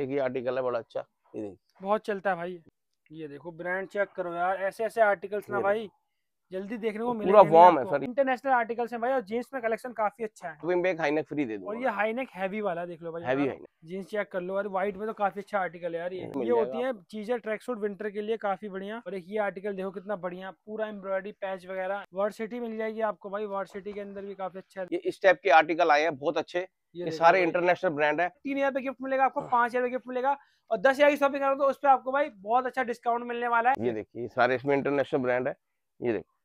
एक ही आर्टिकल है बड़ा अच्छा ये देखिए बहुत चलता है भाई ये देखो ब्रांड चेक करो यार ऐसे ऐसे आर्टिकल्स ना भाई जल्दी देखने को मिलेगा पूरा वार्म है सर इंटरनेशनल आर्टिकल्स हैं भाई और जींस में कलेक्शन काफी अच्छा है तो हाईनेक फ्री दे दो और ये हाईनेक हैवी वाला देख लो भाई जींस चेक हाँ। कर लो और व्हाइट में तो काफी अच्छा आर्टिकल है यार ये ये होती है चीजें ट्रैक सूट विंटर के लिए काफी बढ़िया और एक ये आर्टिकल देखो कितना बढ़िया पूरा एम्ब्रॉयडरी पैच वगैरह वर्ड सिटी मिल जाएगी आपको भाई वर्ड सिटी के अंदर भी काफी अच्छा है इस टाइप के आर्टिकल आए हैं बहुत अच्छे ये, ये सारे इंटरनेशनल ब्रांड है तीन हजार पे गिफ्ट मिलेगा आपको पांच हजार गिफ्ट मिलेगा और दस हजार की शॉपिंग करो तो उस पर आपको भाई बहुत अच्छा डिस्काउंट मिलने वाला है ये देखिए सारे इसमें इंटरनेशनल ब्रांड है ये देखिए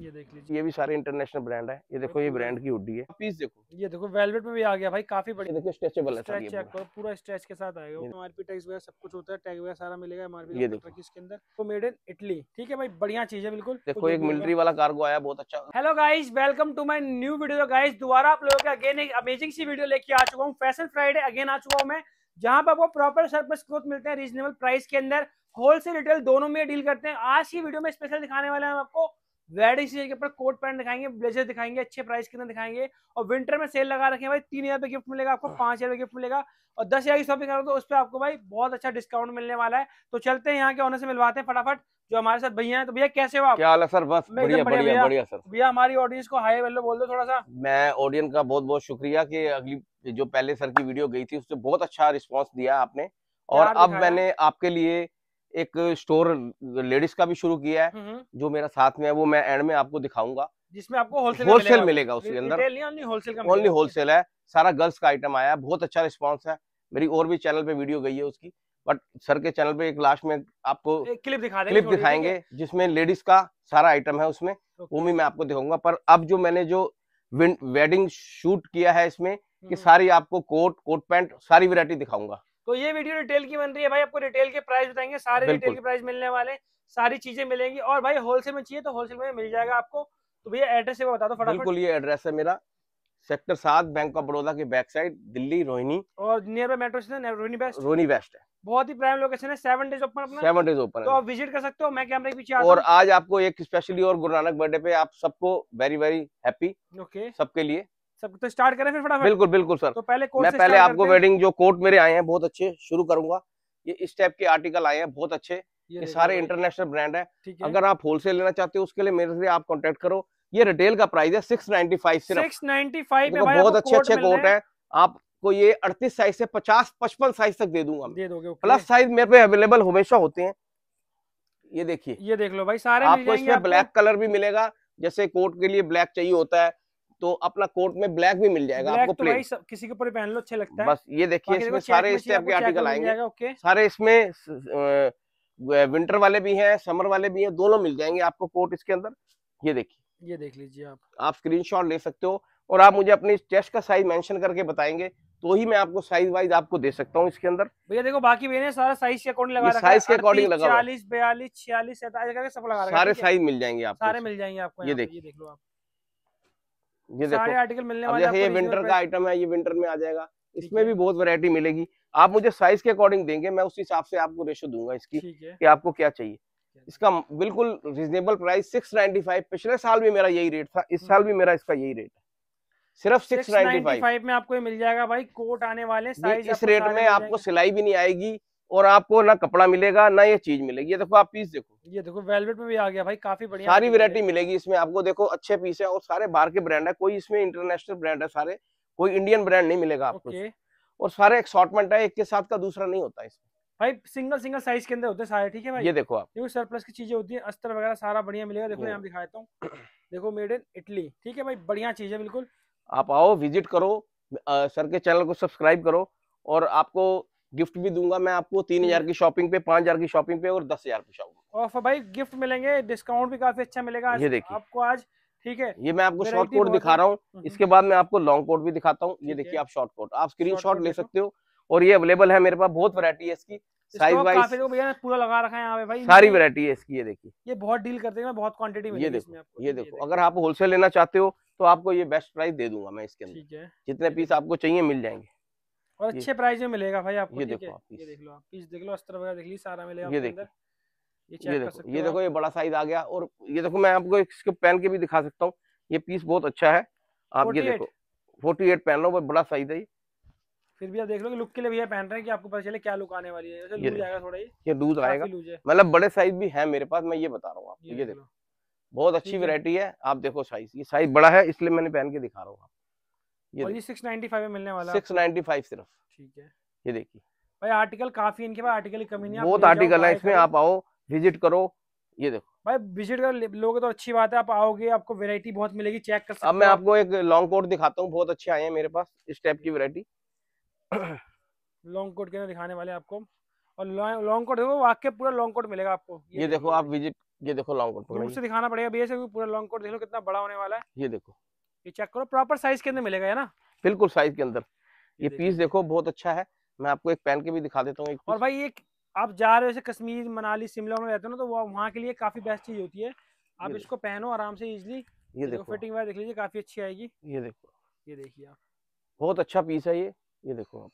ये देख लीजिए ये भी सारे इंटरनेशनल ब्रांड है ये देखो ये ब्रांड की हुडी है पीस देखो ये देखो वेलवेट में भी आ गया भाई काफी बड़ी देखो स्ट्रेचेबल है पूरा स्ट्रेच के साथ आएगा एमआरपी वगैरह सब कुछ होता है टैग वगैरह सारा मिलेगा इसके अंदर तो मेड इन इटली ठीक है भाई बढ़िया चीज है बिल्कुल देखो एक मिलिट्री वाला कार्गो आया बहुत अच्छा hello guys welcome to my new video guys दोबारा आप लोगों के अगेन एक अमेजिंग सी वीडियो लेके आ चुका हूँ फैशन फ्राइडे अगेन आ चुका हूँ मैं जहाँ पे आपको प्रॉपर सर्विस क्लोथ मिलते हैं रीजनेबल प्राइस के अंदर होलसेल रिटेल दोनों में डील करते हैं आज की वीडियो में स्पेशल दिखाने वाले हैं आपको वेडिंग सीजन के ऊपर कोट पैंट दिखाएंगे ब्लेजर दिखाएंगे अच्छे प्राइस के अंदर दिखाएंगे और विंटर में सेल लगा रखें भाई तीन हज़ार रुपये गिफ्ट मिलेगा आपको पांच हज़ार गिफ्ट मिलेगा और दस हज़ार की शॉपिंग करो तो उस पर आपको भाई बहुत अच्छा डिस्काउंट मिलने वाला है तो चलते हैं यहाँ के ऑनर से मिलवाते हैं फटाफट जो हमारे साथ भैया है तो भैया कैसे हो आप क्या सर बस बढ़िया बढ़िया बढ़िया सर भैया हमारी ऑडियंस को हाई वेलो बोल दो थोड़ा सा मैं ऑडियंस का बहुत बहुत शुक्रिया कि अगली जो पहले सर की वीडियो गई थी उससे बहुत अच्छा रिस्पॉन्स दिया आपने और अब मैंने आपके लिए एक स्टोर लेडीज का भी शुरू किया है हम्म। जो मेरा साथ में है वो मैं एंड में आपको दिखाऊंगा जिसमें आपको होलसेल मिलेगा उसके अंदर ओनली होलसेल है सारा गर्ल्स का आइटम आया है बहुत अच्छा रिस्पॉन्स है मेरी और भी चैनल पे वीडियो गई है उसकी बट सर के चैनल पे एक लास्ट में आपको क्लिप दिखा क्लिप दिखाएंगे जिसमें लेडीज का सारा आइटम है उसमें वो भी मैं आपको दिखाऊंगा पर अब जो मैंने जो वेडिंग शूट किया है इसमें कि हम्म। सारी आपको कोट कोट पैंट सारी वेरायटी दिखाऊंगा तो ये वीडियो रिटेल की बन रही है भाई आपको रिटेल के प्राइस बताएंगे सारे रिटेल के प्राइस मिलने वाले सारी चीजें मिलेंगी और भाई होलसेल में चाहिए तो होलसेल में मिल जाएगा आपको तो भैया एड्रेस एक बता दो फटाफट बिल्कुल ये एड्रेस है मेरा सेक्टर सात बैंक ऑफ बड़ौदा के बैक साइड दिल्ली रोहिणी और nearby metro station Rohini west Rohini west है बहुत ही प्राइम लोकेशन है सेवन डेज ओपन अपना सेवन डेज ओपन तो आप विजिट कर सकते हो मैं कैमरे के पीछे और आज आपको एक स्पेशली और गुरु नानक बर्थडे पे आप सबको वेरी वेरी हैप्पी ओके सबके लिए सब तो स्टार्ट करें फिर फटाफट बिल्कुल बिल्कुल सर तो पहले मैं पहले आपको वेडिंग जो कोट मेरे आए हैं बहुत अच्छे शुरू करूंगा ये इस टाइप के आर्टिकल आए हैं बहुत अच्छे ये, ये सारे इंटरनेशनल ब्रांड है अगर आप होलसेल लेना चाहते हो उसके लिए मेरे से आप कॉन्टेक्ट करो ये रिटेल का प्राइस है six ninety five six ninety five बहुत अच्छे अच्छे कोट है आपको ये अड़तीस साइज से पचास पचपन साइज तक दे दूंगा प्लस साइज मेरे पे अवेलेबल हमेशा होते हैं ये देखिए ये देख लो भाई सारे आपको इसमें ब्लैक कलर भी मिलेगा जैसे कोट के लिए ब्लैक चाहिए होता है तो अपना कोट में ब्लैक भी मिल जाएगा आपको तो भाई सब, किसी के ऊपर पहन लो अच्छा लगता है बस ये देखिए इसमें सारे इस टाइप के आर्टिकल आएंगे सारे इसमें विंटर वाले भी हैं समर वाले भी हैं दोनों मिल जाएंगे आपको कोट इसके अंदर ये देखिए ये देख लीजिए आप आप स्क्रीनशॉट ले सकते हो और आप मुझे अपने चेस्ट का साइज मेंशन करके बताएंगे तो ही मैं आपको साइज वाइज आपको दे सकता हूँ इसके अंदर भैया देखो बाकी भी सारा साइज के अकॉर्डिंग लगा साइज के अकॉर्डिंग लगा चालीस बयालीस छियालीस सैतालीस सब लगा सारे साइज मिल जाएंगे आप सारे मिल जाएंगे आपको ये देखिए देख लो आप ये सारे आर्टिकल मिलने वाले हैं ये विंटर का आइटम है ये विंटर में आ जाएगा इसमें भी बहुत वैरायटी मिलेगी आप मुझे साइज के अकॉर्डिंग देंगे मैं उस हिसाब से आपको रेशो दूंगा इसकी कि आपको क्या चाहिए इसका बिल्कुल रिजनेबल प्राइस 695 पिछले साल भी मेरा यही रेट था इस हम्म। साल भी मेरा इसका यही रेट है सिर्फ सिक्स नाइन्टी फाइव में आपको ये मिल जाएगा भाई कोट आने वाले साइज इस रेट में आपको सिलाई भी नहीं आएगी और आपको ना कपड़ा मिलेगा ना ये चीज मिलेगी ये देखो आप पीस देखो ये देखो वेलवेट में भी आ गया भाई काफी बढ़िया सारी वेरायटी मिलेगी इसमें आपको देखो अच्छे पीस है और सारे बाहर के ब्रांड है कोई इसमें इंटरनेशनल ब्रांड है सारे कोई इंडियन ब्रांड नहीं मिलेगा आपको और सारे एक्सॉटमेंट है एक के साथ का दूसरा नहीं होता इसमें भाई सिंगल सिंगल साइज के अंदर होते हैं सारे ठीक है भाई ये देखो आप क्योंकि सरप्लस की चीजें होती है अस्तर वगैरह सारा बढ़िया मिलेगा देखो यहाँ दिखाता हूँ देखो मेड इन इटली ठीक है भाई बढ़िया चीज है बिल्कुल आप आओ विजिट करो आ, सर के चैनल को सब्सक्राइब करो और आपको गिफ्ट भी दूंगा मैं आपको तीन हम्म। हजार की शॉपिंग पे पांच हजार की शॉपिंग पे और दस हजार की शॉपिंग ऑफर भाई गिफ्ट मिलेंगे डिस्काउंट भी काफी अच्छा मिलेगा ये देखिए आपको आज ठीक है ये मैं आपको शॉर्ट कोट दिखा रहा हूँ हम्म। इसके बाद मैं आपको लॉन्ग कोट भी दिखाता हूँ ये देखिए आप शॉर्ट कोट आप स्क्रीन ले सकते हो और ये अवेलेबल है मेरे पास बहुत वरायटी हाँ। है इसकी साइज वाइज भैया पूरा लगा रखा है यहाँ पे भाई सारी वरायटी है इसकी ये देखिए ये बहुत डील करते हैं बहुत क्वांटिटी में ये देखो ये देखो अगर आप होलसेल लेना चाहते हो तो आपको ये बेस्ट प्राइस दे दूंगा मैं इसके अंदर जितने पीस आपको चाहिए मिल जाएंगे और अच्छे प्राइस में मिलेगा भाई आपको ये देखो आप ये देख लो आप पीस देख लो अस्तर वगैरह देख ली सारा मिलेगा ये देखो ये देखो ये देखो ये बड़ा साइज आ गया और ये देखो मैं आपको इसको पहन के भी दिखा सकता हूँ ये पीस बहुत अच्छा है आप ये देखो 48 पहन लो बड़ा साइज है ये फिर भी आप देख लो कि लुक के लिए भैया पहन रहे हैं कि आपको पता चले क्या लुक आने वाली है ये जाएगा थोड़ा ही ये लूज आएगा मतलब बड़े साइज भी है मेरे पास मैं ये बता रहा हूँ आपको ये देखो बहुत अच्छी वेरायटी है आप देखो साइज ये साइज बड़ा है इसलिए मैंने पहन के दिखा रहा हूँ आपको ये और ये 695 में मिलने वाला 695 सिर्फ ठीक है ये देखिए भाई आर्टिकल काफी इनके पास आर्टिकल कमी नहीं बहुत आर्टिकल है इसमें आप आओ विजिट करो ये देखो भाई विजिट कर लोगे तो अच्छी बात है आप आओगे आपको वेरायटी बहुत मिलेगी चेक कर सकते अब मैं आपको एक लॉन्ग कोट दिखाता हूँ बहुत अच्छे आए हैं मेरे पास इस टाइप की वेरायटी लॉन्ग कोट के दिखाने वाले आपको और लॉन्ग कोट देखो वाकई पूरा लॉन्ग कोट मिलेगा आपको ये, ये देखो, देखो आप विजिट ये देखो लॉन्ग कोट मुझसे दिखाना पड़ेगा भैया पूरा लॉन्ग कोट देख लो कितना बड़ा होने वाला है ये देखो ये चेक करो प्रॉपर साइज के अंदर मिलेगा है ना बिल्कुल साइज के अंदर ये पीस देखो बहुत अच्छा है मैं आपको एक पहन के भी दिखा देता हूँ और भाई ये आप जा रहे हो कश्मीर मनाली शिमला में रहते हो ना तो वहाँ के लिए काफी बेस्ट चीज होती है आप इसको पहनो आराम से इजिली ये देखो फिटिंग वगैरह देख लीजिए काफी अच्छी आएगी ये देखो ये देखिए आप बहुत अच्छा पीस है ये ये देखो आप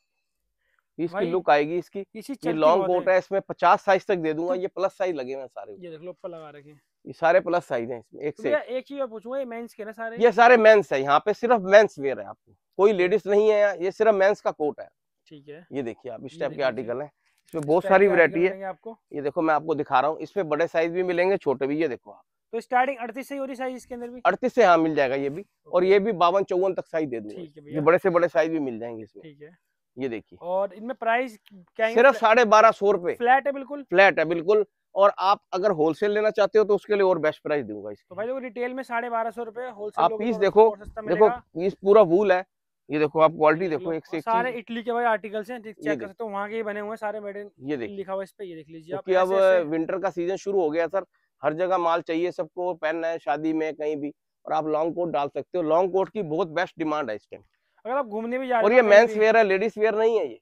पीस की लुक आएगी इसकी ये लॉन्ग कोट है इसमें पचास साइज तक दे दूंगा तो ये प्लस साइज लगे हुए सारे ये देख लो लगा रखे हैं ये सारे प्लस साइज हैं इसमें एक से तो एक चीज पूछूंगा ये मेंस के ना सारे ये सारे मेंस है यहाँ पे सिर्फ मेंस वेयर है आपको कोई लेडीज नहीं है ये सिर्फ मेंस का कोट है ठीक है ये देखिए आप इस टाइप के आर्टिकल है इसमें बहुत सारी वरायटी है आपको ये देखो मैं आपको दिखा रहा हूँ इसमें बड़े साइज भी मिलेंगे छोटे भी ये देखो आप तो स्टार्टिंग अड़तीस से हो रही साइज इसके अंदर भी अड़तीस से हाँ मिल जाएगा ये भी और ये भी बावन चौवन तक साइज दे दूंगा ये बड़े से बड़े साइज भी मिल जाएंगे इसमें ठीक है ये देखिए और इनमें प्राइस क्या सिर्फ साढ़े बारह सौ रूपए फ्लैट है बिल्कुल फ्लैट है बिल्कुल और आप अगर होलसेल लेना चाहते हो तो उसके लिए और बेस्ट प्राइस दूंगा इसको तो भाई रिटेल में साढ़े बारह सौ रुपए आप पीस देखो देखो पीस पूरा वूल है ये देखो आप क्वालिटी देखो एक से एक सारे इटली के भाई आर्टिकल्स हैं चेक कर सकते हो वहाँ के ही बने हुए सारे मेड इन ये देखिए लिखा हुआ इस पे ये देख लीजिए क्योंकि अब विंटर का सीजन शुरू हो गया सर हर जगह माल चाहिए सबको पहनना है शादी में कहीं भी और आप लॉन्ग कोट डाल सकते हो लॉन्ग कोट की बहुत बेस्ट डिमांड है इस टाइम अगर आप घूमने भी जा रहे और ये मेन्स वेयर है लेडीज वेयर नहीं है ये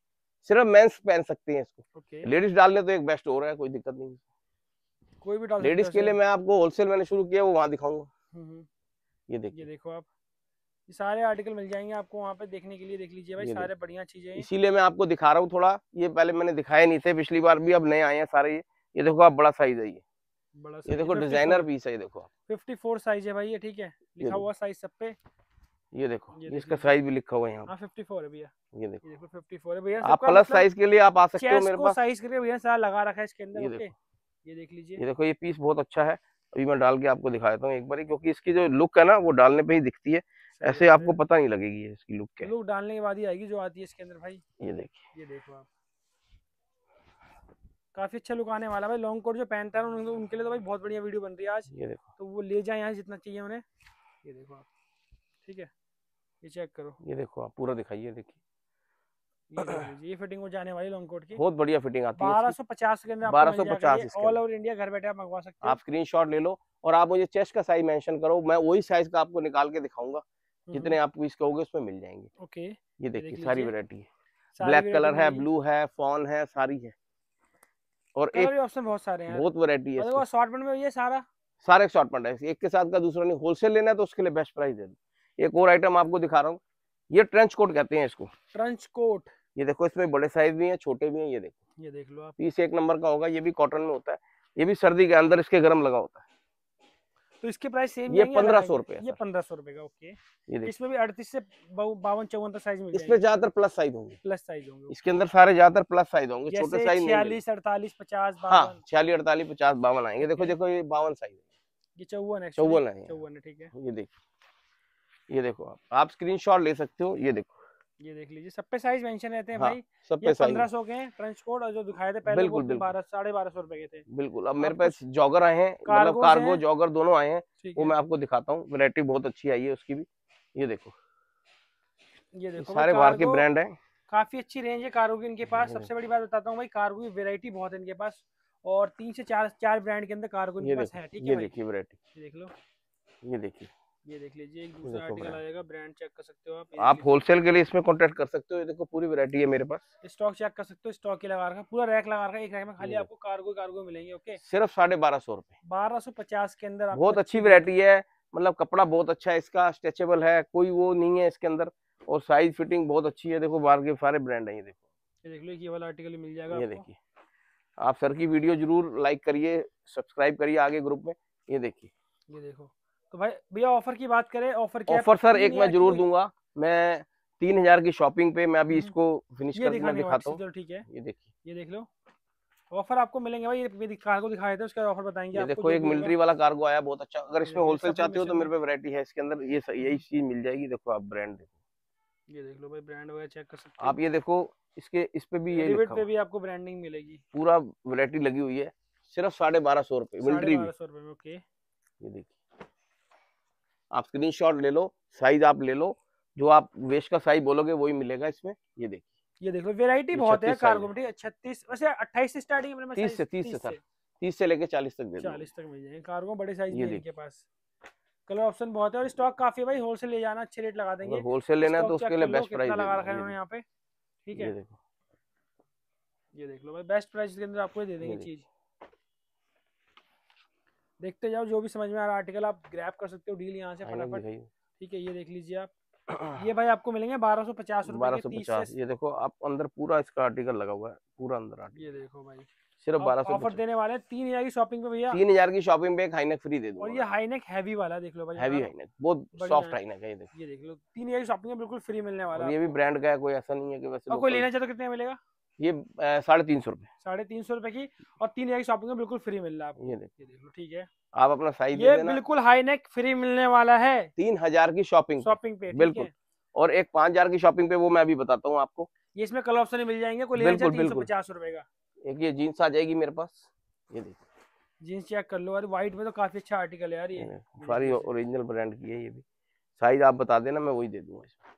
सिर्फ मेन्स पहन सकते हैं इसको लेडीज डालने तो एक बेस्ट हो रहा है कोई दिक्कत नहीं है कोई भी डाल लेडीज के लिए मैं आपको होलसेल मैंने शुरू किया वो वहाँ दिखाऊंगा हम्म, हम्म। ये देखिए देखो आप ये सारे आर्टिकल मिल जाएंगे आपको वहाँ पे देखने के लिए देख लीजिए भाई सारे बढ़िया चीजें हैं इसीलिए मैं आपको दिखा रहा हूँ थोड़ा ये पहले मैंने दिखाए नहीं थे पिछली बार भी अब नए आए हैं सारे ये ये देखो आप बड़ा साइज है ये बड़ा ये देखो डिजाइनर पीस है ये देखो फिफ्टी फोर साइज है भाई ये ठीक है लिखा हुआ साइज सब पे ये देखो ये इसका साइज भी लिखा हुआ है यहाँ फिफ्टी हाँ, फोर है भैया ये देखो फिफ्टी फोर है भैया आप प्लस मतलब साइज के लिए आप आ सकते हो मेरे पास साइज के लिए भैया सारा लगा रखा है इसके अंदर ये देख लीजिए ये देखो ये पीस बहुत अच्छा है अभी मैं डाल के आपको दिखा देता हूँ एक बार क्योंकि इसकी जो लुक है ना वो डालने पे ही दिखती है ऐसे आपको पता नहीं लगेगी इसकी लुक क्या लुक डालने के बाद ही आएगी जो आती है इसके अंदर भाई ये देखिए ये देखो आप काफी अच्छा लुक आने वाला भाई लॉन्ग कोट जो पहनता है उनके, उनके लिए तो भाई बहुत बढ़िया वीडियो बन रही है आज ये देखो तो वो ले जाए यहाँ जितना चाहिए उन्हें ये देखो आप ठीक है ये चेक करो ये देखो आप पूरा दिखाइए देखिए ये, फिटिंग हो जाने वाली लॉन्ग कोट की बहुत बढ़िया फिटिंग आती है बारह सौ पचास के अंदर बारह सौ पचास ऑल ओवर इंडिया घर बैठे आप मंगवा सकते हैं आप स्क्रीन ले लो और आप मुझे चेस्ट का साइज मेंशन करो मैं वही साइज का आपको निकाल के दिखाऊंगा हम्म, जितने हम्म। आप पीस कहोगे उसमें मिल जाएंगे ओके ये देखिए सारी वेरायटी है ब्लैक कलर है ब्लू है फॉन है सारी है और एक ऑप्शन बहुत सारे हैं बहुत वेरायटी है असॉर्टमेंट में ये सारा सारे असॉर्टमेंट है एक के साथ का दूसरा नहीं होलसेल लेना है तो उसके लिए बेस्ट प्राइस दे दो एक और आइटम आपको दिखा रहा हूँ ये ट्रेंच कोट कहते हैं इसको ट्रेंच कोट ये देखो इसमें बड़े साइज भी हैं छोटे भी हैं ये देखो ये देख लो आप पीस एक नंबर का होगा ये भी कॉटन में होता है ये भी सर्दी के अंदर इसके गर्म लगा होता है तो इसके प्राइस सेम ये पंद्रह सौ रुपए ये पंद्रह सौ रुपए का ओके इसमें भी अड़तीस से बावन चौवन तक साइज इसमें ज्यादातर प्लस साइज होंगे प्लस साइज होंगे इसके अंदर सारे ज्यादातर प्लस साइज होंगे छोटे साइज छियालीस अड़तालीस पचास हाँ छियालीस अड़तालीस पचास बावन आएंगे देखो देखो ये बावन साइज ये चौवन है चौवन है हाँ। चौवन है ठीक है ये देखो ये देखो आप स्क्रीन शॉट ले सकते हो ये देखो ये देख लीजिए सब पे साइज मेंशन रहते हैं हाँ, भाई सब पे पंद्रह सौ के ट्रेंच कोड और जो दिखाए थे पहले बिल्कुल बारह साढ़े बारह सौ रुपए के थे बिल्कुल अब मेरे पास जॉगर आए हैं मतलब कार्गो जॉगर दोनों आए हैं वो मैं आपको दिखाता हूँ वेरायटी बहुत अच्छी आई है उसकी भी ये देखो ये देखो सारे बाहर के ब्रांड है काफी अच्छी रेंज है कारो की इनके पास हम्म। सबसे बड़ी बात बताता हूँ भाई कारो की वेरायटी बहुत है इनके पास और तीन से चार चार ब्रांड के अंदर कारगो इनके पास है ठीक है ये देखिए वेरायटी देख लो ये देखिए ये देख लीजिए एक दूसरा आर्टिकल आ जाएगा ब्रांड चेक कर सकते हो आप आप होलसेल के लिए इसमें कॉन्टेक्ट कर सकते हो ये देखो पूरी वैरायटी है मेरे पास स्टॉक चेक कर सकते हो स्टॉक के लगा रखा पूरा रैक लगा रखा एक रैक में खाली आपको कार्गो कार्गो मिलेंगे ओके सिर्फ साढ़े बारह सौ रूपए बारह सौ पचास के अंदर बहुत अच्छी वेरायटी है मतलब कपड़ा बहुत अच्छा है इसका स्ट्रेचेबल है कोई वो नहीं है इसके अंदर और साइज फिटिंग बहुत अच्छी है देखो बाहर के सारे ब्रांड है ये देखो ये देख लो ये वाला आर्टिकल मिल जाएगा ये देखिए आप सर की वीडियो जरूर लाइक करिए सब्सक्राइब करिए आगे ग्रुप में ये देखिए ये देखो तो भाई भैया ऑफर की बात करें ऑफर क्या ऑफर सर एक मैं जरूर दूंगा मैं तीन हजार की शॉपिंग पे मैं अभी हम्म। इसको फिनिश कर दिखाता हूँ ठीक है ये देखिए ये देख लो ऑफर आपको मिलेंगे भाई ये कार्गो दिखाए थे उसका ऑफर बताएंगे ये देखो एक मिलिट्री वाला कार्गो आया बहुत अच्छा अगर इसमें होलसेल चाहते हो तो मेरे पे वैरायटी है इसके अंदर ये यही चीज मिल जाएगी देखो आप ब्रांड देखो ये देख लो भाई ब्रांड वगैरह चेक कर सकते आप ये देखो इसके इस पे भी ये रिवेट पे भी आपको ब्रांडिंग मिलेगी पूरा वैरायटी लगी हुई है सिर्फ साढ़े बारह सौ रूपये मिलिट्री में ओके ये देखिए आप स्क्रीन ले लो साइज आप ले लो जो आप वेस्ट का साइज बोलोगे वही मिलेगा इसमें ये देखिए ये देख लो वेरायटी बहुत है कार्गो में छत्तीस वैसे अट्ठाईस से स्टार्टिंग तीस से तीस से सर तीस से लेके चालीस तक चालीस तक मिल जाएंगे कार्गो बड़े साइज के पास कलर ऑप्शन बहुत है और स्टॉक काफी है भाई होलसेल ले जाना अच्छे रेट लगा देंगे होलसेल लेना है तो उसके लिए बेस्ट प्राइस लगा रखा है यहाँ पे ठीक है ये देख लो भाई बेस्ट प्राइस के अंदर आपको दे देंगे चीज देखते जाओ जो भी समझ में आ रहा आर्टिकल आप ग्रैप कर सकते हो डील यहाँ से हाँ, हाँ फटाफट हाँ ठीक है ये देख लीजिए आप ये भाई आपको मिलेंगे बारह सौ पचास बारह सौ पचास ये देखो आप अंदर पूरा इसका आर्टिकल लगा हुआ है पूरा अंदर आर्टिकल ये देखो भाई सिर्फ बारह सौ ऑफर देने वाले तीन हजार की शॉपिंग पे भैया तीन हजार की शॉपिंग पे एक हाईनेक फ्री दे दो और ये हाईनेक हैवी वाला देख लो भाई हैवी हाईनेक मतलब बहुत सॉफ्ट हाईनेक है ये देख ये देख लो तीन हजार की शॉपिंग बिल्कुल फ्री मिलने वाला ये भी ब्रांड का है कोई ऐसा नहीं है कि वैसे कोई लेना चाहे तो कितने मिलेगा ये साढ़े तीन सौ रुपए साढ़े तीन सौ रुपए की और तीन एक शॉपिंग में बिल्कुल फ्री मिल रहा है ये देखो ठीक है आप अपना साइज ये बिल्कुल हाई नेक फ्री मिलने वाला है तीन हजार की शॉपिंग शॉपिंग पे बिल्कुल और एक पाँच हजार की शॉपिंग पे वो मैं अभी बताता हूँ आपको ये इसमें कलर ऑप्शन मिल जाएंगे कोई बिल्कुल बिल्कुल पचास रुपए का एक ये जीन्स आ जाएगी मेरे पास ये देखो जीन्स चेक कर लो अरे व्हाइट में तो काफी अच्छा आर्टिकल है यार ये सारी ओरिजिनल ब्रांड की है ये भी साइज आप बता देना मैं वही दे दूंगा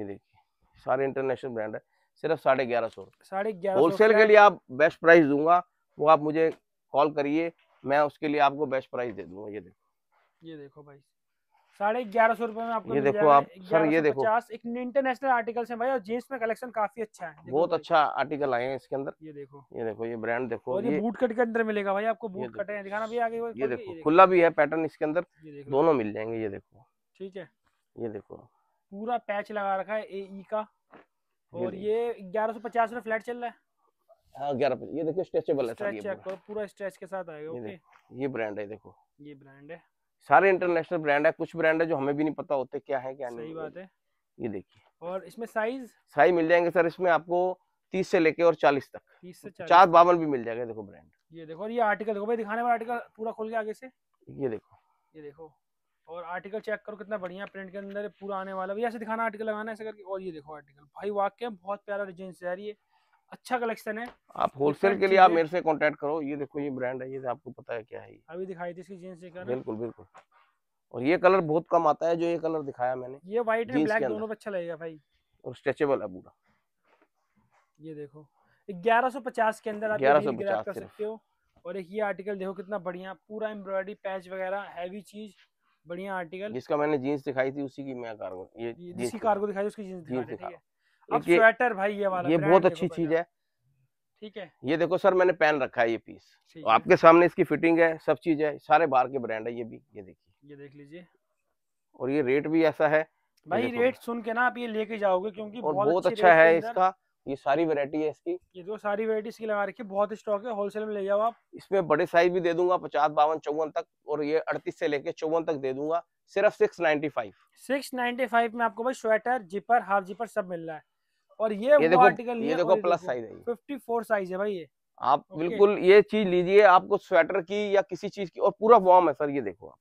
ये देखिए सारे इंटरनेशनल ब्रांड है सिर्फ साढ़े ग्यारह सौ साढ़े ग्यारह होलसेल के लिए आप बेस्ट प्राइस दूंगा वो आप मुझे कॉल करिए मैं उसके लिए आपको बेस्ट प्राइस दे दूंगा ये देखो ये देखो भाई साढ़े ग्यारह सौ रुपए में आपको ये देखो आप सर ये देखो एक इंटरनेशनल आर्टिकल हैं भाई और जींस में कलेक्शन काफी अच्छा है बहुत अच्छा आर्टिकल आए हैं इसके अंदर ये देखो ये देखो ये ब्रांड देखो और ये बूट कट के अंदर मिलेगा भाई आपको बूट कट है दिखाना भी आगे ये देखो खुला भी है पैटर्न इसके अंदर दोनों मिल जाएंगे ये देखो ठीक है ये देखो पूरा पैच लगा रखा है ए e का और ये ग्यारह सौ पचास में फ्लैट चल रहा है हाँ, ग्यारह ये देखो स्ट्रेचेबल है पूरा ये ब्रांड है देखो ये ब्रांड है सारे इंटरनेशनल ब्रांड है कुछ ब्रांड है जो हमें भी नहीं पता होते क्या है क्या नहीं बात है ये देखिए और इसमें साइज साइज मिल जाएंगे सर इसमें आपको तीस से लेके और चालीस तक तीस से चार बावन भी मिल जाएगा देखो ब्रांड ये देखो और ये आर्टिकल देखो भाई दिखाने वाला आर्टिकल पूरा खोल के आगे से ये देखो ये देखो और आर्टिकल चेक करो कितना बढ़िया प्रिंट के अंदर पूरा आने वाला भैया ऐसे दिखाना आर्टिकल लगाना ऐसे करके और ये देखो आर्टिकल भाई वाक्य बहुत प्यारा जींस यार ये अच्छा कलेक्शन है आप होलसेल के लिए आप मेरे से कांटेक्ट करो ये देखो ये ब्रांड है ये तो आपको पता है क्या है अभी दिखाई थी इसकी जींस देखा बिल्कुल बिल्कुल और ये कलर बहुत कम आता है जो ये कलर दिखाया मैंने ये व्हाइट और ब्लैक दोनों पे अच्छा लगेगा भाई और स्ट्रेचेबल है पूरा ये देखो 1150 के अंदर आप ग्रैब कर सकते हो और एक ये आर्टिकल देखो कितना बढ़िया पूरा एम्ब्रॉयडरी पैच वगैरह हैवी चीज बढ़िया आर्टिकल जिसका मैंने जीन्स दिखाई थी उसी की मैं कार्गो ये जिसकी कार्गो दिखाई उसकी जीन्स दिखा अब स्वेटर भाई ये वाला ये बहुत अच्छी चीज है ठीक है ये देखो सर मैंने पहन रखा है ये पीस तो आपके सामने इसकी फिटिंग है सब चीज है सारे बार के ब्रांड है ये भी ये देखिए ये देख लीजिए और ये रेट भी ऐसा है भाई रेट सुन के ना आप ये लेके जाओगे क्योंकि और बहुत, बहुत अच्छा है इसका ये सारी वेरायटी है इसकी ये तो सारी वेरायटी इसकी लगा रखी है बहुत स्टॉक है होलसेल में ले जाओ आप इसमें बड़े साइज भी दे दूंगा पचास बावन चौवन तक और ये अड़तीस से लेके चौवन तक दे दूंगा सिर्फ six ninety five six ninety five में आपको भाई स्वेटर जिपर हाफ जिपर सब मिल रहा है और ये, ये देखो, आर्टिकल ये देखो प्लस साइज है फिफ्टी फोर साइज है भाई ये आप बिल्कुल ये चीज लीजिए आपको स्वेटर की या किसी चीज की और पूरा वॉर्म है सर ये देखो आप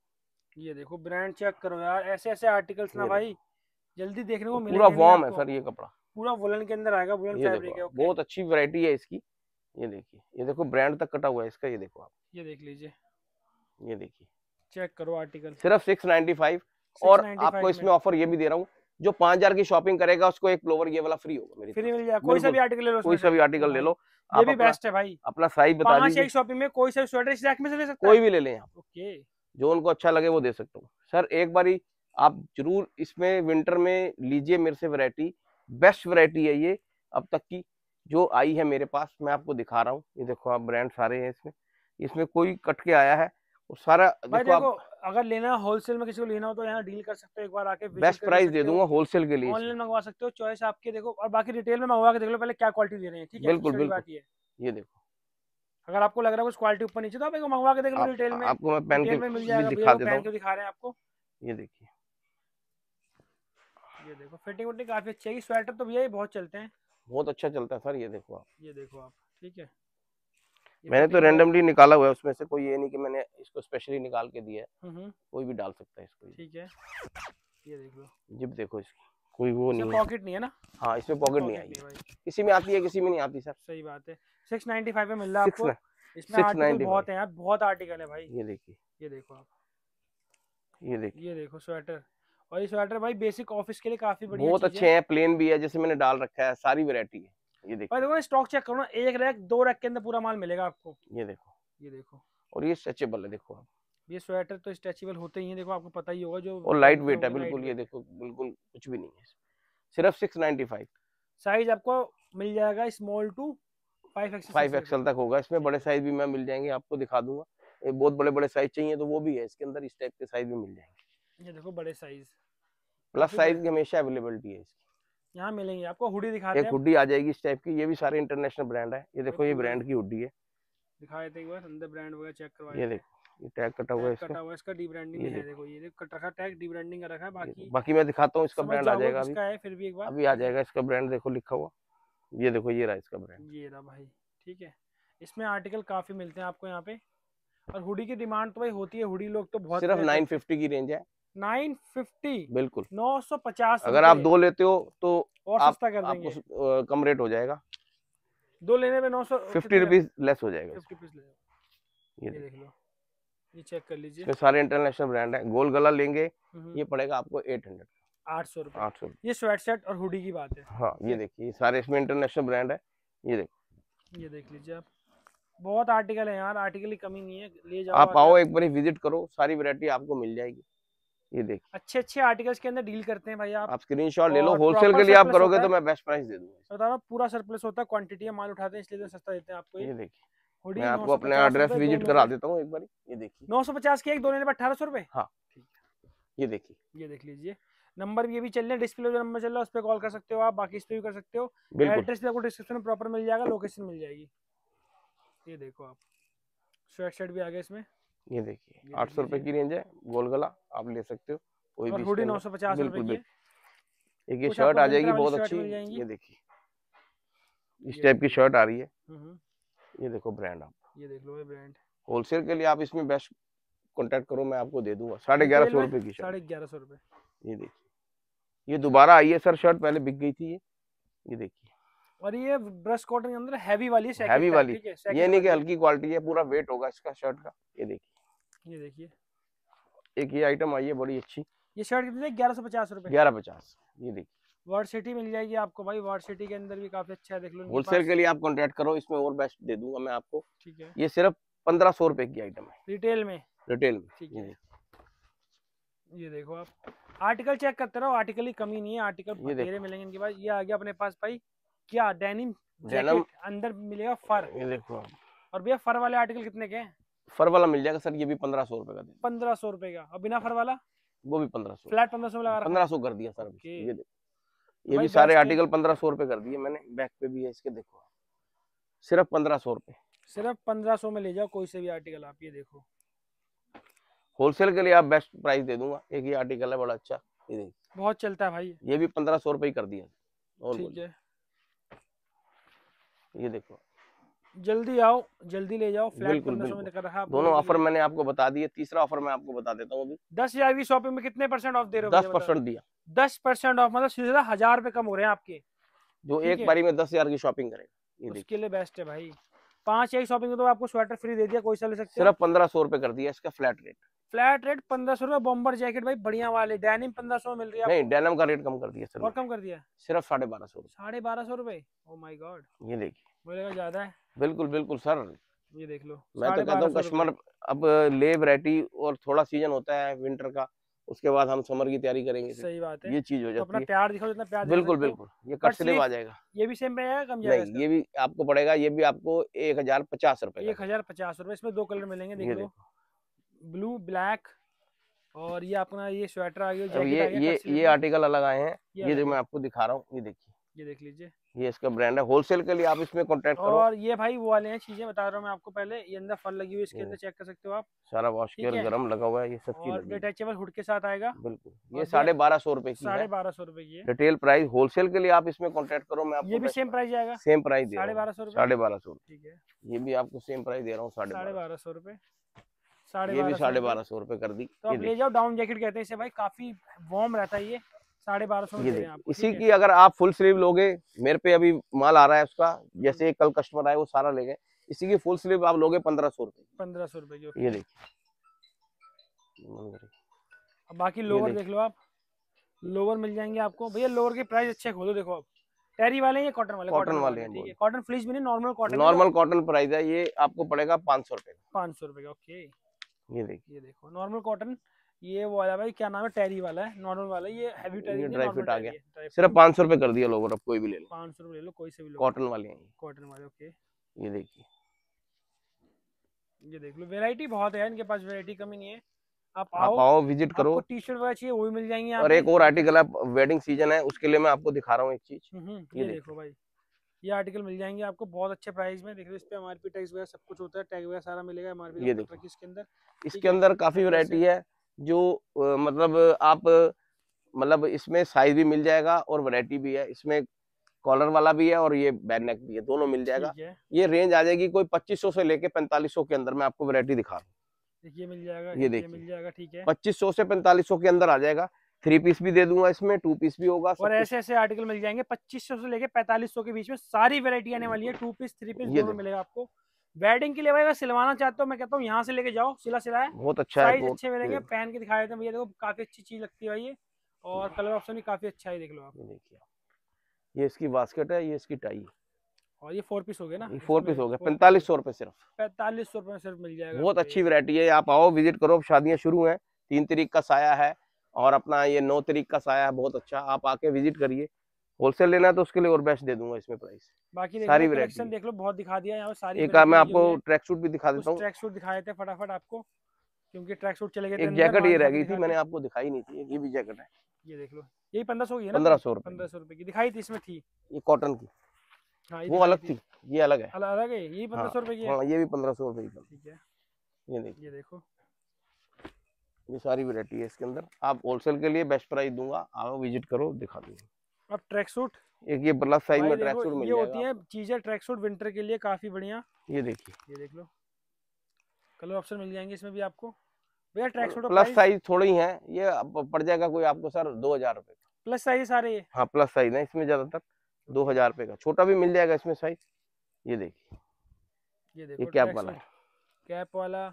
ये देखो ब्रांड चेक करो यार ऐसे ऐसे आर्टिकल्स ना भाई जल्दी देखने को मिलेगा पूरा वॉर्म है सर ये कपड़ा पूरा वुलन के अंदर आएगा वुलन फैब्रिक है बहुत अच्छी वैरायटी है इसकी ये देखिए ये देखो ब्रांड तक कटा हुआ है इसका ये देखो आप ये देख लीजिए ये देखिए चेक करो आर्टिकल सिर्फ 695 और आपको इसमें ऑफर ये भी दे रहा हूं जो 5000 की शॉपिंग करेगा उसको एक प्लोवर ये वाला फ्री होगा मेरे फ्री मिल जाएगा कोई सा भी आर्टिकल ले लो कोई सा भी आर्टिकल ले लो ये भी बेस्ट है भाई अपना साइज बता दीजिए एक शॉपिंग में कोई सा भी स्वेटर इस रैक में से ले सकते हैं कोई भी ले लें आप ओके जो उनको अच्छा लगे वो दे सकता हूँ सर एक बारी आप जरूर इसमें विंटर में लीजिए मेरे से वैरायटी बेस्ट वैरायटी है ये अब तक की जो आई है मेरे पास मैं आपको दिखा रहा हूँ ये देखो आप ब्रांड सारे हैं इसमें इसमें कोई कट के आया है और सारा देखो, देखो आप, अगर लेना होलसेल में किसी को लेना हो तो यहाँ डील कर सकते हो एक बार आके बेस्ट प्राइस दे दूंगा होलसेल के लिए ऑनलाइन मंगवा सकते हो चॉइस आपके देखो और बाकी रिटेल में मंगवा के देख लो पहले क्या क्वालिटी दे रहे हैं बिल्कुल बिल्कुल ये देखो अगर आपको लग रहा है कुछ क्वालिटी ऊपर नीचे तो आप मंगवा के देख लो रिटेल में आपको मैं पेन के दिखा देता हूँ दिखा रहे हैं आपको ये देखिए ये देखो फिटिंग उटिंग काफी अच्छी है स्वेटर तो भैया ये बहुत चलते हैं बहुत अच्छा चलता है सर ये देखो आप ये देखो आप ठीक है मैंने तो रेंडमली निकाला हुआ है उसमें से कोई ये नहीं कि मैंने इसको स्पेशली निकाल के दिया है हम्म, हम्म। कोई भी डाल सकता है इसको ठीक है ये देख लो जिप देखो इसकी कोई वो नहीं पॉकेट नहीं है ना हाँ इसमें पॉकेट नहीं आई किसी में आती है किसी में नहीं आती सर सही बात है सिक्स नाइन्टी फाइव में मिल रहा है आपको इसमें आर्टिकल बहुत है यार बहुत आर्टिकल है भाई ये देखिए ये देखो आप ये देखिए ये देखो स्वेटर और ये स्वेटर भाई बेसिक ऑफिस के लिए काफी बढ़िया बहुत अच्छे हैं प्लेन भी है जैसे मैंने डाल रखा है सारी वेरायटी है ये देखो देखो स्टॉक चेक करो ना एक रैक दो रैक के अंदर पूरा माल मिलेगा आपको ये देखो ये देखो और ये स्ट्रेचेबल है देखो आप ये स्वेटर तो स्ट्रेचेबल होते ही है देखो आपको पता ही होगा जो और लाइट वेट है बिल्कुल ये देखो बिल्कुल कुछ भी नहीं है सिर्फ सिक्स नाइनटी फाइव साइज आपको मिल जाएगा स्मॉल टू फाइव एक्सएल तक होगा इसमें बड़े साइज भी मैं मिल जाएंगे आपको दिखा दूंगा बहुत बड़े बड़े साइज चाहिए तो वो भी है इसके अंदर इस टाइप के साइज भी मिल जाएंगे ये देखो बड़े साइज प्लस साइज की हमेशा अवेलेबिलिटी है इसकी यहाँ मिलेंगे आपको हुडी दिखा एक हुडी आ जाएगी इस टाइप की ये भी सारे इंटरनेशनल ब्रांड है ये देखो ये ब्रांड की हुडी है दिखा देते हैं अंदर ब्रांड वगैरह चेक ये देखो ये टैग कटा हुआ है इसका कटा हुआ इसका है देखो ये देखो कट रखा टैग का रखा है बाकी बाकी मैं दिखाता इसका ब्रांड आ जाएगा अभी है फिर भी एक बार अभी आ जाएगा इसका ब्रांड देखो लिखा हुआ ये देखो ये रहा इसका ब्रांड ये रहा भाई ठीक है इसमें आर्टिकल काफी मिलते हैं आपको यहाँ पे और हुडी की डिमांड तो भाई होती है हुडी लोग तो बहुत सिर्फ 950 की रेंज है नाइन फिफ्टी बिल्कुल नौ सौ पचास अगर आप दो लेते हो तो और आप, सस्ता कर देंगे आपको कम रेट हो जाएगा दो लेने में नौ सौ फिफ्टी रुपीज लेस हो जाएगा ये देख लो ये चेक कर लीजिए सारे इंटरनेशनल ब्रांड है गोल गला लेंगे हम्म। ये पड़ेगा आपको एट हंड्रेड आठ सौ रुपये आठ सौ ये स्वेट सेट और हुडी की बात है हाँ ये देखिए सारे इसमें इंटरनेशनल ब्रांड है ये देखो ये देख लीजिए आप बहुत आर्टिकल है यार आर्टिकल की कमी नहीं है ले जाओ आप आओ एक बार विजिट करो सारी वैरायटी आपको मिल जाएगी ये देखिए अच्छे अच्छे आर्टिकल्स के अंदर डील करते हैं भाई आप आप स्क्रीनशॉट ले लो होलसेल के लिए आप करोगे तो मैं बेस्ट प्राइस दे दूंगा बता रहा पूरा सरप्लस होता है क्वांटिटी माल उठाते हैं इसलिए तो सस्ता देते हैं आपको ये देखिए मैं आपको अपने एड्रेस विजिट करा देता हूँ एक बार ये देखिए 950 सौ पचास की एक दो पर अठारह सौ रुपए हाँ ये देखिए ये देख लीजिए नंबर ये भी चल रहे हैं डिस्प्ले जो नंबर चल रहा है उस पर कॉल कर सकते हो आप बाकी इस पर भी कर सकते हो एड्रेस भी आपको डिस्क्रिप्शन में प्रॉपर मिल जाएगा लोकेशन मिल जाएगी ये देखो आप स्वेट शर्ट भी आ गया इसमें ये देखिए आठ सौ रुपए की रेंज है गोल गला आप ले सकते हो कोई भी नौ सौ पचास बिल्कुल एक ये शर्ट आ जाएगी बहुत अच्छी ये देखिए इस टाइप की शर्ट आ रही है हम्म, हम्म। ये देखो ब्रांड आप ये देख लो ब्रांड होलसेल के लिए आप इसमें बेस्ट कांटेक्ट करो मैं आपको दे दूंगा साढ़े ग्यारह सौ रुपए की शर्ट साढ़े ग्यारह सौ रुपए ये देखिए ये दोबारा आई है सर शर्ट पहले बिक गई थी ये ये देखिए और ये ब्रश कॉटन के अंदर हैवी वाली है हैवी वाली ये नहीं की हल्की क्वालिटी है पूरा वेट होगा इसका शर्ट का ये देखिए ये देखिए एक ये आइटम आई है बड़ी अच्छी ये शर्ट कितनी ग्यारह सौ पचास रूपए ग्यारह पचास ये देखिए वार्ड सिटी मिल जाएगी आपको भाई वार्ड सिटी के अंदर भी काफी अच्छा है देख लो होलसेल के लिए आप कॉन्टेक्ट करो इसमें और बेस्ट दे दूंगा मैं आपको ठीक है ये सिर्फ पंद्रह सौ रूपये की आइटम है रिटेल में रिटेल में ये देखो आप आर्टिकल चेक करते रहो आर्टिकल की कमी नहीं है आर्टिकल मेरे मिलेंगे इनके पास ये आ गया अपने पास भाई क्या डेनिम जैकेट अंदर मिलेगा फर ये देखो और भैया फर वाले आर्टिकल कितने के फर वाला मिल जाएगा सर ये भी पंद्रह सौ रुपए का पंद्रह सौ रुपए का और बिना फर वाला वो भी पंद्रह सौ फ्लैट पंद्रह सौ लगा पंद्रह सौ कर दिया सर ये देखो तो ये भी सारे आर्टिकल पंद्रह सौ रुपए कर दिए मैंने बैक पे भी है इसके देखो सिर्फ पंद्रह सौ रुपए सिर्फ पंद्रह सौ में ले जाओ कोई से भी आर्टिकल आप ये देखो होलसेल के लिए आप बेस्ट प्राइस दे दूंगा एक ही आर्टिकल है बड़ा अच्छा ये देखिए बहुत चलता है भाई ये भी पंद्रह सौ रुपए कर दिया और ठीक है ये देखो जल्दी आओ जल्दी ले जाओ फ्लैट बिल्कुल, कर रहा दोनों ऑफर मैंने आपको बता दिए तीसरा ऑफर मैं आपको बता देता हूँ अभी दस हजार की शॉपिंग में कितने परसेंट ऑफ दे रहे हो दस परसेंट दिया दस परसेंट ऑफ मतलब सीधा हजार रुपए कम हो रहे हैं आपके जो एक बारी में दस हजार की शॉपिंग करेगा उसके लिए बेस्ट है भाई पांच एक शॉपिंग में तो आपको स्वेटर फ्री दे दिया कोई सा ले सकते सिर्फ पंद्रह सौ रूपये कर दिया इसका फ्लैट रेट फ्लैट रेट पंद्रह सौ रुपए बॉम्बर जैकेट भाई बढ़िया वाले डेनिम पंद्रह सौ मिल रही है नहीं डेनिम का रेट कम कर दिया और कम कर दिया सिर्फ साढ़े बारह सौ साढ़े बारह सौ रुपए ओ माई गॉड ये देखिए बिल्कुल बिल्कुल सर ये देख लो मैं तो कहता हूँ कस्टमर अब ले वरायटी और थोड़ा सीजन होता है विंटर का उसके बाद हम समर की तैयारी करेंगे सही बात है ये चीज हो तो जाती है अपना प्यार दिखाओ जितना प्यार बिल्कुल बिल्कुल ये कट स्लीव आ जाएगा ये भी सेम रहेगा कम जाएगा नहीं ये भी आपको पड़ेगा ये भी आपको एक हजार पचास रूपए एक हजार पचास रूपए इसमें दो कलर मिलेंगे देख लो ब्लू ब्लैक और ये अपना ये स्वेटर आ गया ये ये आर्टिकल अलग आए हैं ये जो मैं आपको दिखा रहा हूँ ये देखिए ये देख लीजिए ये इसका ब्रांड है होलसेल के लिए आप इसमें कॉन्टेक्ट करो और ये भाई वो वाले हैं चीजें बता रहा हूँ मैं आपको पहले ये अंदर फल लगी हुई इसके हम्म। अंदर चेक कर सकते हो आप सारा वॉश केयर गर्म लगा हुआ है ये सब चीज डिटेचेबल हुड के साथ आएगा बिल्कुल ये साढ़े बारह सौ रूपए की साढ़े बारह सौ रूपए की रिटेल प्राइस होलसेल के लिए आप इसमें कॉन्टेक्ट करो मैं ये भी सेम प्राइस आएगा सेम प्राइस साढ़े बारह सौ साढ़े बारह सौ ठीक है ये भी आपको सेम प्राइस दे रहा हूँ साढ़े बारह सौ रूपए ये भी साढ़े बारह सौ रूपए कर दी तो आप ले जाओ डाउन जैकेट कहते हैं इसे भाई काफी वार्म रहता है ये साढ़े बारह सौ इसी की अगर आप फुल स्लीव लोगे मेरे पे अभी माल आ रहा है उसका जैसे हम्म। कल कस्टमर आए वो सारा ले गए इसी की फुल स्लीव आप लोगे पंद्रह सौ रूपये पंद्रह सौ रूपये ये देखिए बाकी लोअर देख लो आप लोअर मिल जाएंगे आपको भैया लोअर के प्राइस अच्छे खोलो देखो आप टेरी वाले या कॉटन वाले कॉटन वाले हैं कॉटन फ्लीस भी नहीं normal cotton normal cotton price है ये आपको पड़ेगा पाँच सौ रुपए पाँच सौ रुपए का ओके ये देखिए ये देखो नॉर्मल कॉटन ये वाला भाई क्या नाम है टेरी वाला है नॉर्मल वाला ये हैवी टेरी ये ड्राई फिट आ गया सिर्फ पाँच सौ रुपये कर दिया लोगों ने कोई भी ले लो पाँच सौ ले लो कोई से भी लो कॉटन वाले हैं कॉटन वाले ओके ये देखिए ये देख लो वेरायटी बहुत है इनके पास वेरायटी कमी नहीं है आप आओ, आप आओ विजिट करो टी शर्ट वगैरह चाहिए वो भी मिल जाएंगे और एक और आर्टिकल आप वेडिंग सीजन है उसके लिए मैं आपको दिखा रहा हूँ एक चीज हम्म, हम्म, ये देखो भाई ये आर्टिकल मिल जाएंगे आपको बहुत अच्छे प्राइस में देख लो इस पे एमआरपी टैक्स वगैरह सब कुछ होता है टैग वगैरह सारा मिलेगा एमआरपी ये इसके अंदर इसके अंदर काफी वैरायटी है जो मतलब आप मतलब इसमें साइज भी मिल जाएगा और वैरायटी भी है इसमें कॉलर वाला भी है और ये नेक भी है दोनों मिल जाएगा ये रेंज आ जाएगी कोई 2500 से लेके 4500 के अंदर मैं आपको वरायटी दिखा रहा हूँ ये मिल जाएगा देखिए पच्चीस सौ ठीक है से पैंतालीस के अंदर आ जाएगा थ्री पीस भी दे दूंगा इसमें टू पीस भी होगा और ऐसे ऐसे आर्टिकल मिल जाएंगे पच्चीस सौ से लेके पैंतालीस सौ के बीच में सारी वेरायटी आने वाली है टू पीस थ्री पीस दोनों मिलेगा आपको वेडिंग के लिए भाई अगर सिलवाना चाहते हो मैं कहता हूँ यहाँ से लेके जाओ सिला सिला है बहुत अच्छा साइज अच्छे मिलेंगे पहन के दिखा देते हैं भैया देखो काफी अच्छी चीज लगती है भाई ये और कलर ऑप्शन भी काफी अच्छा है देख लो आप देखिए ये इसकी बास्केट है ये इसकी टाई है और ये फोर पीस हो गया ना फोर पीस हो गया पैंतालीस सौ रुपए सिर्फ पैंतालीस सौ रुपए सिर्फ मिल जाएगा बहुत अच्छी वैरायटी है आप आओ विजिट करो शादियाँ शुरू हैं तीन तरीक का साया है और अपना ये नौ तरीक का साया है बहुत अच्छा आप आके विजिट करिए होलसेल लेना है तो उसके लिए और बेस्ट दे दूंगा इसमें प्राइस बाकी सारी वेरायटी देख लो बहुत दिखा दिया यहाँ सारी एक मैं आपको ट्रैक सूट भी दिखा देता हूँ ट्रैक सूट दिखा देते फटाफट आपको क्योंकि ट्रैक सूट चले गए जैकेट ये रह गई थी मैंने आपको दिखाई नहीं थी ये भी जैकेट है ये देख लो यही पंद्रह सौ पंद्रह सौ पंद्रह सौ रुपए की दिखाई थी इसमें थी ये कॉटन की हाँ, वो अलग थी ये अलग है अलग है यही हाँ, पंद्रह सौ रुपए की हाँ, ये भी पंद्रह सौ रुपए की ठीक है ये देखो ये देखो ये सारी वैरायटी है इसके अंदर आप होलसेल के लिए बेस्ट प्राइस दूंगा आओ विजिट करो दिखा दूंगा अब ट्रैक सूट एक ये प्लस साइज में ट्रैक सूट मिल ये होती है चीजें ट्रैक सूट विंटर के लिए काफी बढ़िया ये देखिए ये देख लो कलर ऑप्शन मिल जाएंगे इसमें भी आपको भैया ट्रैक सूट प्लस साइज थोड़ी है ये पड़ जाएगा कोई आपको सर दो हजार रूपए प्लस साइज सारे ये हाँ प्लस साइज है इसमें ज्यादातर दो हजार रूपए का छोटा भी मिल जाएगा इसमें साइज ये देखिए ये देखो ये कैप वाला है कैप वाला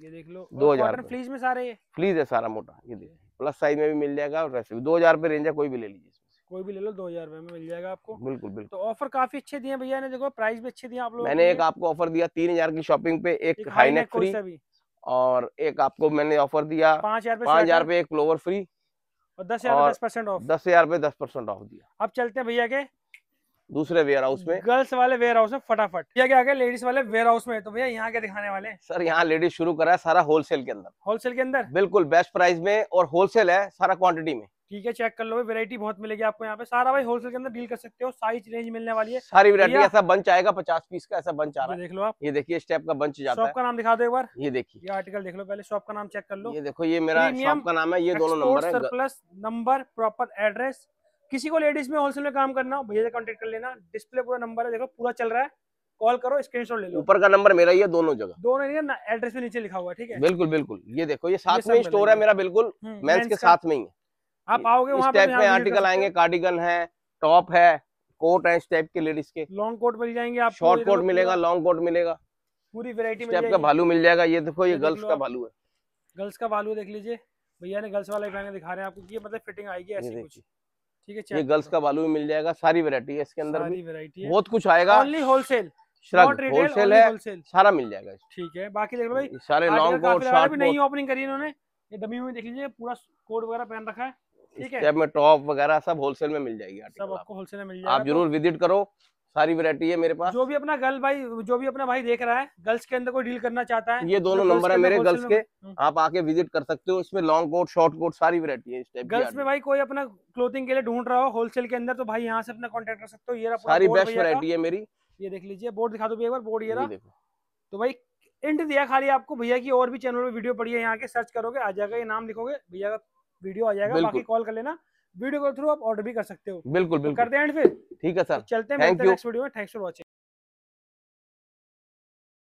ये देख लो दो हजार फ्लीज में सारे फ्लीज है सारा मोटा ये देखिए प्लस साइज में भी मिल जाएगा और वैसे भी दो हजार रूपए रेंज है कोई भी ले लीजिए कोई भी ले लो दो हजार रुपए में मिल जाएगा आपको बिल्कुल बिल्कुल तो ऑफर काफी अच्छे दिए भैया ने देखो प्राइस भी अच्छे दिए आप लोग मैंने एक आपको ऑफर दिया तीन हजार की शॉपिंग पे एक, एक हाईनेक फ्री और एक आपको मैंने ऑफर दिया पाँच हजार पे एक प्लोवर फ्री और दस हजार दस परसेंट ऑफ दस हजार पे दस परसेंट ऑफ दिया अब चलते हैं भैया के दूसरे वेयर हाउस में गर्ल्स वाले वेयर हाउस में फटाफट क्या क्या आगे लेडीज वाले वेयर हाउस में तो भैया यहाँ क्या दिखाने वाले सर यहाँ लेडीज शुरू करा है सारा होलसेल के अंदर होलसेल के अंदर बिल्कुल बेस्ट प्राइस में और होलसेल है सारा क्वांटिटी में ठीक है चेक कर लो वेरायटी बहुत मिलेगी आपको यहाँ पे सारा भाई होलसेल के अंदर डील कर सकते हो साइज रेंज मिलने वाली है सारी वेरायटी ऐसा बंच आएगा पचास पीस का ऐसा बंच आ रहा है देख लो आप ये देखिए टाइप का बंच जाता शॉप का नाम दिखा दो एक बार ये देखिए ये आर्टिकल देख लो पहले शॉप का नाम चेक कर लो ये देखो ये मेरा शॉप का नाम है ये दोनों नंबर है प्लस नंबर प्रॉपर एड्रेस किसी को लेडीज में होलसेल में काम करना हो भैया से कॉन्टेक्ट कर लेना डिस्प्ले पूरा नंबर है देखो पूरा चल रहा है कॉल करो स्क्रीनशॉट ले लो ऊपर का नंबर मेरा ही है दोनों जगह दोनों एड्रेस में नीचे लिखा हुआ है ठीक है बिल्कुल बिल्कुल ये देखो ये साथ में स्टोर है मेरा बिल्कुल मैं हम्म, इसके साथ में ही है आप आओगे वहाँ पे में आर्टिकल आएंगे कार्डिगन है टॉप है कोट है स्टेप के लेडीज के लॉन्ग कोट मिल जाएंगे आप शॉर्ट कोट मिलेगा लॉन्ग कोट मिलेगा पूरी वेरायटी स्टेप का भालू मिल जाएगा ये देखो ये गर्ल्स का भालू है गर्ल्स का भालू देख लीजिए भैया ने गर्ल्स वाले पहने दिखा रहे हैं आपको ये मतलब फिटिंग आएगी ऐसी कुछ ठीक है ये गर्ल्स का भालू भी मिल जाएगा सारी वेरायटी है इसके अंदर भी बहुत कुछ आएगा ओनली होलसेल होलसेल है सारा मिल जाएगा ठीक है बाकी देख लो भाई सारे लॉन्ग कोट शॉर्ट कोट भी नहीं ओपनिंग करी इन्होंने ये डमी में देख लीजिए पूरा कोट वगैरह पहन रखा है स्टेप में टॉप वगैरह सब होलसेल में मिल जाएगी सब आपको होलसेल में मिल जाएगा आप तो जरूर विजिट करो सारी वैरायटी है मेरे पास जो भी अपना गर्ल भाई जो भी अपना भाई देख रहा है गर्ल्स के अंदर कोई डील करना चाहता है ये दोनों नंबर है मेरे गर्ल्स के हम्म। आप आके विजिट कर सकते हो इसमें लॉन्ग कोट शॉर्ट कोट सारी वैरायटी है गर्ल्स में भाई कोई अपना क्लोथिंग के लिए ढूंढ रहा हो होलसेल के अंदर तो भाई यहाँ से अपना कॉन्टेक्ट कर सकते हो ये सारी बेस्ट वेरायटी है मेरी ये देख लीजिए बोर्ड दिखा दो एक बार बोर्ड ये देखो तो भाई इंट दिया खाली आपको भैया की और भी चैनल में वीडियो पड़ी है यहाँ के सर्च करोगे आ जाएगा ये नाम लिखोगे भैया का वीडियो आ जाएगा बाकी कॉल कर लेना वीडियो के थ्रू आप ऑर्डर भी कर सकते हो बिल्कुल तो बिल्कुल करते हैं फिर ठीक है सर चलते हैं नेक्स्ट वीडियो में थैंक्स फॉर वॉचिंग